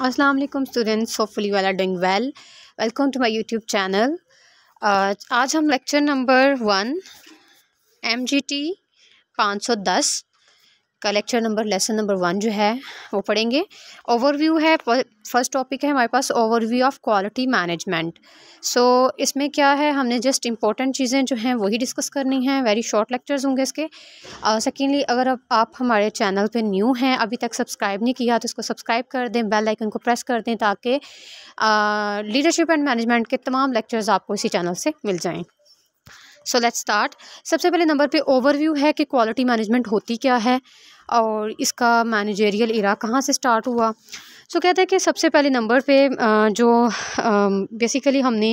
वालेकुम students hopefully वाला doing well welcome to my YouTube channel आज हम lecture number one M G T पाँच सौ दस का lecture number lesson number one जो है वो पढ़ेंगे ओवरव्यू है फर्स्ट टॉपिक है हमारे पास overview of quality management so इसमें क्या है हमने जस्ट इंपॉर्टेंट चीज़ें जो हैं वही डिस्कस करनी है वेरी शॉर्ट लेक्चर्स होंगे इसके सेकेंडली uh, अगर अब आप हमारे चैनल पे न्यू हैं अभी तक सब्सक्राइब नहीं किया तो इसको सब्सक्राइब कर दें बेल लाइकन को प्रेस कर दें ताकि लीडरशिप एंड मैनेजमेंट के तमाम लेक्चर्स आपको इसी चैनल से मिल जाएँ सो लेट स्टार्ट सबसे पहले नंबर पे ओवरव्यू है कि क्वालिटी मैनेजमेंट होती क्या है और इसका मैनेजेरियल इरा कहाँ से स्टार्ट हुआ सो so, कहते हैं कि सबसे पहले नंबर पे जो बेसिकली हमने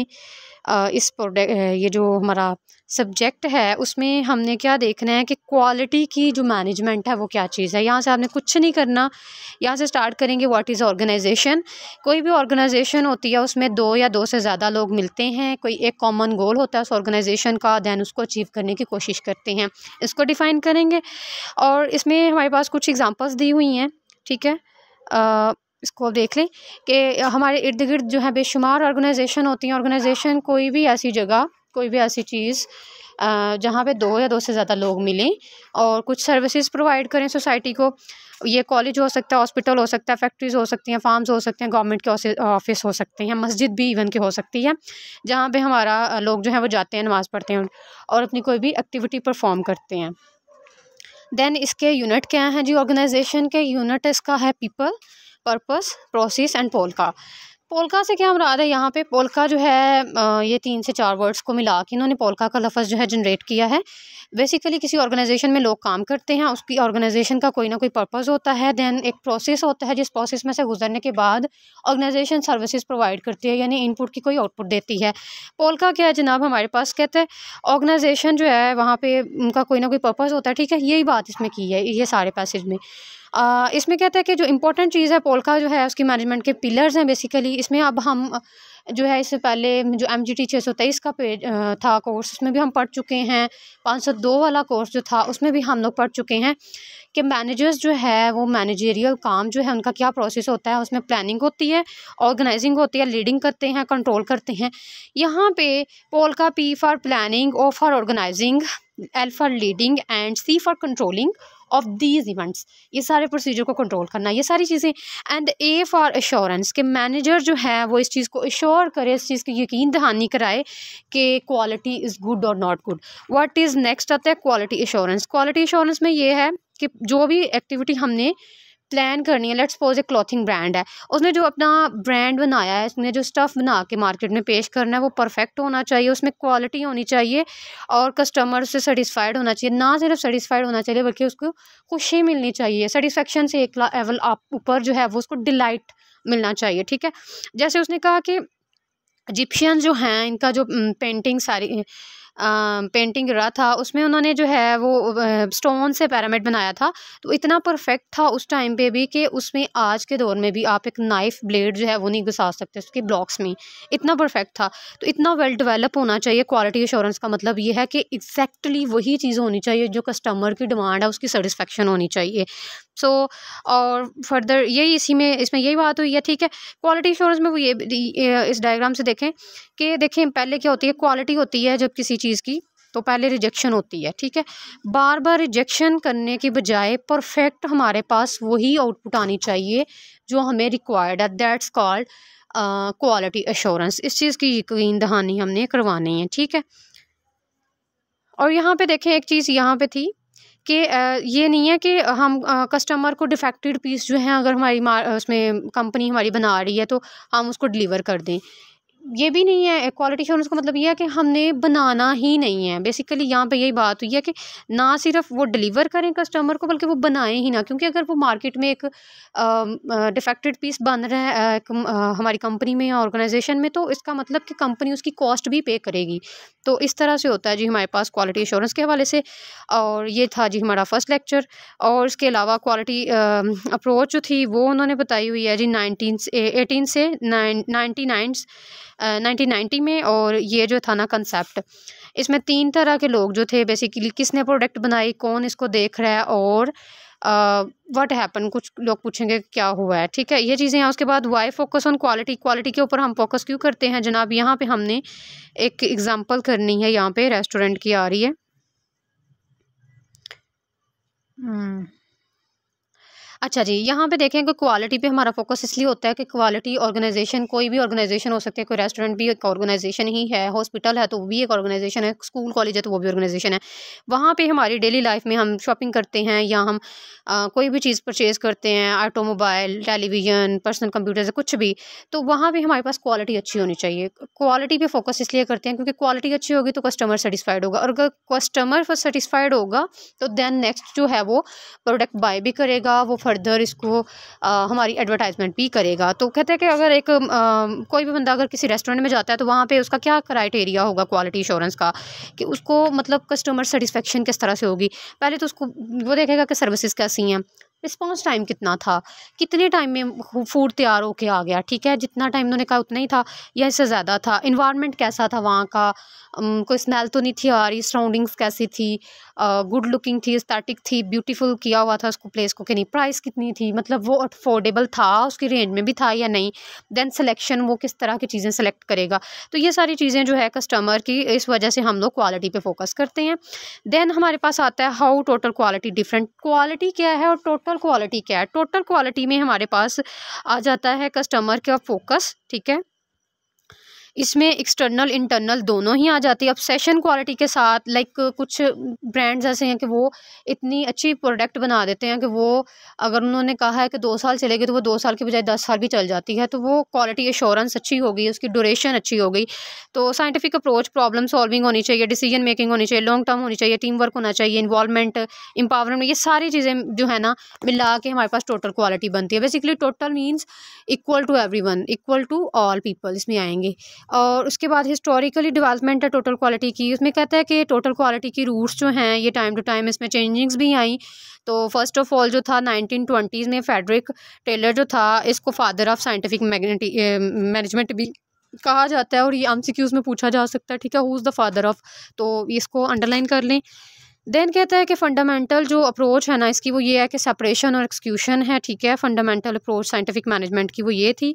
इस प्रोडक्ट ये जो हमारा सब्जेक्ट है उसमें हमने क्या देखना है कि क्वालिटी की जो मैनेजमेंट है वो क्या चीज़ है यहाँ से आपने कुछ नहीं करना यहाँ से स्टार्ट करेंगे व्हाट इज़ ऑर्गेनाइजेशन कोई भी ऑर्गेनाइजेशन होती है उसमें दो या दो से ज़्यादा लोग मिलते हैं कोई एक कॉमन गोल होता है उस ऑर्गेनाइजेशन का दैन उसको अचीव करने की कोशिश करते हैं इसको डिफ़ाइन करेंगे और इसमें हमारे पास कुछ एग्ज़ाम्पल्स दी हुई हैं ठीक है आ, इसको देख लें कि हमारे इर्द गिर्द जो है बेशुमार ऑर्गेनाइजेशन होती हैं ऑर्गेनाइजेशन कोई भी ऐसी जगह कोई भी ऐसी चीज़ जहाँ पे दो या दो से ज़्यादा लोग मिलें और कुछ सर्विसेज प्रोवाइड करें सोसाइटी को ये कॉलेज हो सकता है हॉस्पिटल हो सकता है फैक्ट्रीज़ हो सकती हैं फार्म्स हो सकते हैं गवर्नमेंट के ऑफिस हो सकते हैं मस्जिद भी इवन के हो सकती है जहाँ पे हमारा लोग जो है वो जाते हैं नमाज़ पढ़ते हैं और अपनी कोई भी एक्टिविटी परफॉर्म करते हैं देन इसके यूनिट क्या हैं जी ऑर्गेनाइजेशन के यूनिट इसका है people purpose process and POLC POLC से क्या मुराद है यहाँ पे पोलका जो है ये तीन से चार वर्ड्स को मिला के इन्होंने पोलका का लफ्ज़ जो है जनरेट किया है बेसिकली किसी ऑर्गेनाइजेशन में लोग काम करते हैं उसकी ऑर्गेनाइजेशन का कोई ना कोई पर्पज़ होता है देन एक प्रोसेस होता है जिस प्रोसेस में से गुजरने के बाद ऑर्गेनाइजेशन सर्विसेज प्रोवाइड करती है यानी इनपुट की कोई आउटपुट देती है पोल का क्या है जनाब हमारे पास कहते हैं ऑर्गेनाइजेशन जो है वहाँ पे उनका कोई ना कोई पर्पज़ होता है ठीक है यही बात इसमें की है ये सारे पैसेज में आ, इसमें कहते हैं कि जो इंपॉर्टेंट चीज़ है पोल का जो है उसकी मैनेजमेंट के पिलर्स हैं बेसिकली इसमें अब हम जो है इससे पहले जो एम जी टी छः सौ तेईस का पेज था कोर्स उसमें भी हम पढ़ चुके हैं पाँच सौ दो वाला कोर्स जो था उसमें भी हम लोग पढ़ चुके हैं कि मैनेजर्स जो है वो मैनेजेरियल काम जो है उनका क्या प्रोसेस होता है उसमें प्लानिंग होती है ऑर्गेनाइजिंग होती है लीडिंग करते हैं कंट्रोल करते हैं यहाँ पे POLC P for planning O for organising L for leading and C for controlling of these events ये सारे प्रोसीजर को कंट्रोल करना ये सारी चीज़ें एंड ए फॉर एश्योरेंस कि मैनेजर जो है वो इस चीज़ को एश्योर करे इस चीज़ की यकीन दहानी कराए कि क्वालिटी इज़ गुड और not good what is next आता है क्वालिटी एश्योरेंस क्वालिटी एश्योरेंस में ये है कि जो भी एक्टिविटी हमने प्लान करनी है लेट्स सपोज एक क्लॉथिंग ब्रांड है उसने जो अपना ब्रांड बनाया है उसने जो स्टफ़ बना के मार्केट में पेश करना है वो परफेक्ट होना चाहिए उसमें क्वालिटी होनी चाहिए और कस्टमर से सेटिस्फाइड होना चाहिए ना सिर्फ सेटिस्फाइड होना चाहिए बल्कि उसको खुशी मिलनी चाहिए सेटिस्फेक्शन से एक लेवल आप ऊपर जो है वो उसको डिलाइट मिलना चाहिए ठीक है जैसे उसने कहा कि इजिप्शियन जो हैं इनका जो पेंटिंग सारी पेंटिंग रहा था उसमें उन्होंने जो है वो स्टोन से पैरामिड बनाया था तो इतना परफेक्ट था उस टाइम पे भी कि उसमें आज के दौर में भी आप एक नाइफ ब्लेड जो है वो नहीं घुसा सकते उसके ब्लॉक्स में इतना परफेक्ट था तो इतना वेल डेवलप होना चाहिए क्वालिटी इंश्योरेंस का मतलब ये है कि एग्जैक्टली exactly वही चीज़ होनी चाहिए जो कस्टमर की डिमांड है उसकी सेटिस्फेक्शन होनी चाहिए सो so, और फर्दर यही इसी में इसमें यही बात हुई है ठीक है क्वालिटी इंश्योरेंस में वो ये इस डायग्राम से देखें कि देखें पहले क्या होती है क्वालिटी होती है जब किसी चीज़ की तो पहले रिजेक्शन होती है ठीक है बार बार रिजेक्शन करने के बजाय परफेक्ट हमारे पास वही आउटपुट आनी चाहिए जो हमें रिक्वायर्ड है दैट्स कॉल्ड क्वालिटी एश्योरेंस इस चीज़ की यकीन दहानी हमने करवानी है ठीक है और यहाँ पे देखें एक चीज़ यहाँ पे थी कि ये नहीं है कि हम कस्टमर को डिफेक्टेड पीस जो है अगर हमारी उसमें कंपनी हमारी बना रही है तो हम उसको डिलीवर कर दें ये भी नहीं है क्वालिटी शोरेंस का मतलब ये है कि हमने बनाना ही नहीं है बेसिकली यहाँ पे यही बात हुई है कि ना सिर्फ वो डिलीवर करें कस्टमर को बल्कि वो बनाएं ही ना क्योंकि अगर वो मार्केट में एक डिफेक्टेड पीस बन रहा है एक, आ, हमारी कंपनी में या ऑर्गेनाइजेशन में तो इसका मतलब कि कंपनी उसकी कॉस्ट भी पे करेगी तो इस तरह से होता है जी हमारे पास क्वालिटी इंश्योरेंस के हवाले से और ये था जी हमारा फर्स्ट लेक्चर और इसके अलावा क्वालिटी अप्रोच जो थी वो उन्होंने बताई हुई है जी नाइनटीन एटीन से नाइन नाइन्टी नाइन्स नाइनटीन में और ये जो था ना कंसेप्ट इसमें तीन तरह के लोग जो थे बेसिकली किसने प्रोडक्ट बनाई कौन इसको देख रहा है और व्हाट uh, हैपन कुछ लोग पूछेंगे क्या हुआ है ठीक है ये चीज़ें हैं उसके बाद why focus on quality quality के ऊपर हम फोकस क्यों करते हैं जनाब यहाँ पे हमने एक एग्जांपल करनी है यहाँ पे रेस्टोरेंट की आ रही है hmm. अच्छा जी यहाँ पे देखें कि क्वालिटी पे हमारा फोकस इसलिए होता है कि क्वालिटी ऑर्गेनाइजेशन कोई भी ऑर्गेनाइजेशन हो सकती है कोई रेस्टोरेंट भी एक ऑर्गेनाइजेशन ही है हॉस्पिटल है तो वो भी एक ऑर्गेनाइजेशन है स्कूल कॉलेज है तो वो भी ऑर्गेनाइजेशन है वहाँ पे हमारी डेली लाइफ में हम शॉपिंग करते हैं या हम आ, कोई भी चीज़ परचेज़ करते हैं ऑटोमोबाइल टेलीविज़न पर्सनल कंप्यूटर्स कुछ भी तो वहाँ पर हमारे पास क्वालिटी अच्छी होनी चाहिए क्वालिटी पर फोकस इसलिए करते हैं क्योंकि क्वालिटी अच्छी होगी तो कस्टमर सेटिस्फाइड होगा और अगर कस्टमर सेटिस्फाइड होगा तो दैन नेक्स्ट जो है वो प्रोडक्ट बाय भी करेगा वो फर्दर इसको आ, हमारी एडवर्टाइजमेंट भी करेगा तो कहते हैं कि अगर एक आ, कोई भी बंदा अगर किसी रेस्टोरेंट में जाता है तो वहाँ पे उसका क्या क्राइटेरिया होगा क्वालिटी इंश्योरेंस का कि उसको मतलब कस्टमर सेटिस्फेक्शन किस तरह से होगी पहले तो उसको वो देखेगा कि सर्विसेज कैसी हैं रिस्पॉन्स टाइम कितना था कितने टाइम में फूड तैयार होके आ गया ठीक है जितना टाइम उन्होंने कहा उतना ही था या इससे ज़्यादा था इन्वायरमेंट कैसा था वहाँ का कोई स्मेल तो नहीं थी आ रही सराउंडिंग्स कैसी थी गुड लुकिंग थी स्टैटिक थी ब्यूटीफुल किया हुआ था उसको प्लेस को कि नहीं प्राइस कितनी थी मतलब वो अफोर्डेबल था उसकी रेंज में भी था या नहीं देन सिलेक्शन वो किस तरह की चीज़ें सेलेक्ट करेगा तो ये सारी चीज़ें जो है कस्टमर की इस वजह से हम लोग क्वालिटी पर फोकस करते हैं देन हमारे पास आता है how total quality different quality क्या है और टोटल टोटल क्वालिटी क्या है टोटल क्वालिटी में हमारे पास आ जाता है कस्टमर का फोकस ठीक है इसमें एक्सटर्नल इंटरनल दोनों ही आ जाती है अब सेशन क्वालिटी के साथ लाइक कुछ ब्रांड्स ऐसे हैं कि वो इतनी अच्छी प्रोडक्ट बना देते हैं कि वो अगर उन्होंने कहा है कि दो साल चलेगी तो वो दो साल के बजाय दस साल भी चल जाती है तो वो क्वालिटी एश्योरेंस अच्छी हो गई उसकी ड्यूरेशन अच्छी हो गई तो साइंटिफिक अप्रोच प्रॉब्लम सॉल्विंग होनी चाहिए डिसीजन मेकिंग होनी चाहिए लॉन्ग टर्म होनी चाहिए टीम वर्क होना चाहिए इन्वॉलमेंट इंपावरमेंट ये सारी चीज़ें जो है ना मिला के हमारे पास टोटल क्वालिटी बनती है basically total means equal to every one equal to all people इसमें आएंगे और उसके बाद हिस्टोरिकली डिवेलपमेंट है टोटल क्वालिटी की उसमें कहता है कि टोटल क्वालिटी की रूट्स जो हैं ये टाइम टू टाइम इसमें चेंजिंग्स भी आई तो फर्स्ट ऑफ ऑल जो था नाइनटीन ट्वेंटीज़ में फेडरिक टेलर जो था इसको फादर ऑफ साइंटिफिक मैनेजमेंट भी कहा जाता है और ये एम में पूछा जा सकता है ठीक है who is the father of तो इसको अंडरलाइन कर लें देन कहता है कि फंडामेंटल जो अप्रोच है ना इसकी वो ये है कि सेपरेशन और एक्सक्यूशन है ठीक है फंडामेंटल अप्रोच साइंटिफिक मैनेजमेंट की वो ये थी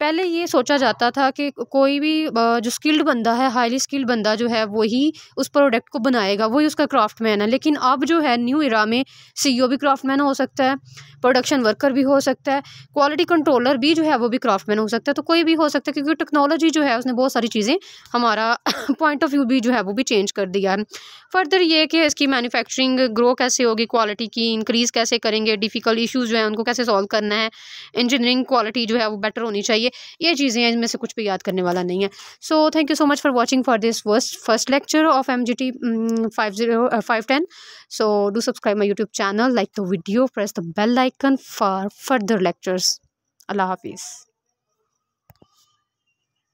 पहले ये सोचा जाता था कि कोई भी जो स्किल्ड बंदा है हाईली स्किल्ड बंदा जो है वही उस प्रोडक्ट को बनाएगा वही उसका क्राफ्ट मैन है लेकिन अब जो है न्यू इरा में सी e भी क्राफ्ट मैन हो सकता है प्रोडक्शन वर्कर भी हो सकता है क्वालिटी कंट्रोलर भी जो है वो भी क्राफ्ट मैन हो सकता है तो कोई भी हो सकता है क्योंकि टेक्नोलॉजी जो है उसने बहुत सारी चीज़ें हमारा पॉइंट ऑफ व्यू भी जो है वो भी चेंज कर दिया है फर्दर ये कि इसकी मैन्युफैक्चरिंग ग्रो कैसे होगी क्वालिटी की इंक्रीज़ कैसे करेंगे डिफ़िकल्ट इश्यूज जो है उनको कैसे सॉल्व करना है इंजीनियरिंग क्वालिटी जो है वो बेटर होनी चाहिए ये चीज़ें इनमें से कुछ भी याद करने वाला नहीं है so thank you so much for watching for this first first lecture of M G T five zero five ten so do subscribe my YouTube channel like the video press the bell icon for further lectures अल्लाह हाफिज़